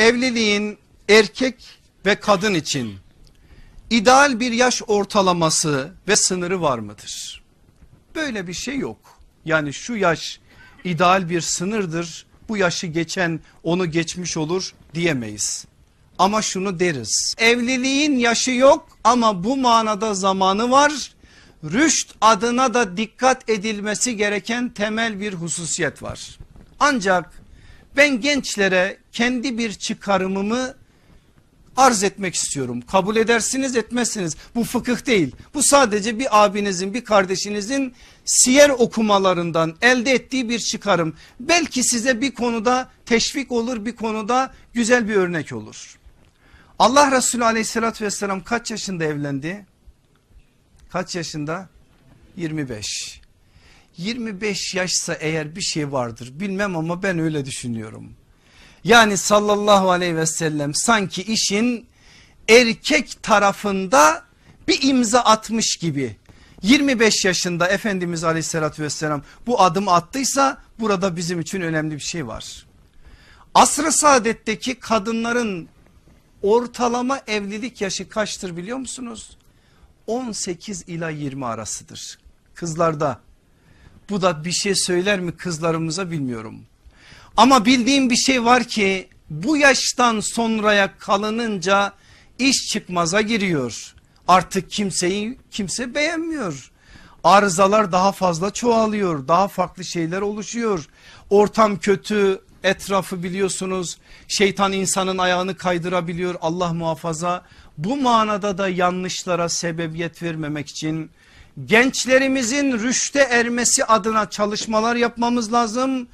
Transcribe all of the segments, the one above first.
evliliğin erkek ve kadın için ideal bir yaş ortalaması ve sınırı var mıdır? Böyle bir şey yok. Yani şu yaş ideal bir sınırdır. Bu yaşı geçen onu geçmiş olur diyemeyiz. Ama şunu deriz. Evliliğin yaşı yok ama bu manada zamanı var. Rüşt adına da dikkat edilmesi gereken temel bir hususiyet var. Ancak ben gençlere kendi bir çıkarımımı arz etmek istiyorum. Kabul edersiniz etmezsiniz. Bu fıkıh değil. Bu sadece bir abinizin bir kardeşinizin siyer okumalarından elde ettiği bir çıkarım. Belki size bir konuda teşvik olur bir konuda güzel bir örnek olur. Allah Resulü aleyhissalatü vesselam kaç yaşında evlendi? Kaç yaşında? 25. 25 yaşsa eğer bir şey vardır bilmem ama ben öyle düşünüyorum. Yani sallallahu aleyhi ve sellem sanki işin erkek tarafında bir imza atmış gibi. 25 yaşında Efendimiz aleyhissalatü vesselam bu adım attıysa burada bizim için önemli bir şey var. Asr-ı saadetteki kadınların ortalama evlilik yaşı kaçtır biliyor musunuz? 18 ila 20 arasıdır. Kızlarda bu da bir şey söyler mi kızlarımıza bilmiyorum. Ama bildiğim bir şey var ki bu yaştan sonraya kalınınca iş çıkmaza giriyor. Artık kimseyi kimse beğenmiyor. Arızalar daha fazla çoğalıyor. Daha farklı şeyler oluşuyor. Ortam kötü, etrafı biliyorsunuz şeytan insanın ayağını kaydırabiliyor Allah muhafaza. Bu manada da yanlışlara sebebiyet vermemek için gençlerimizin rüşte ermesi adına çalışmalar yapmamız lazım.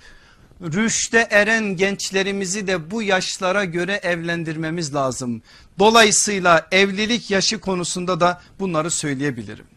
Rüşte eren gençlerimizi de bu yaşlara göre evlendirmemiz lazım. Dolayısıyla evlilik yaşı konusunda da bunları söyleyebilirim.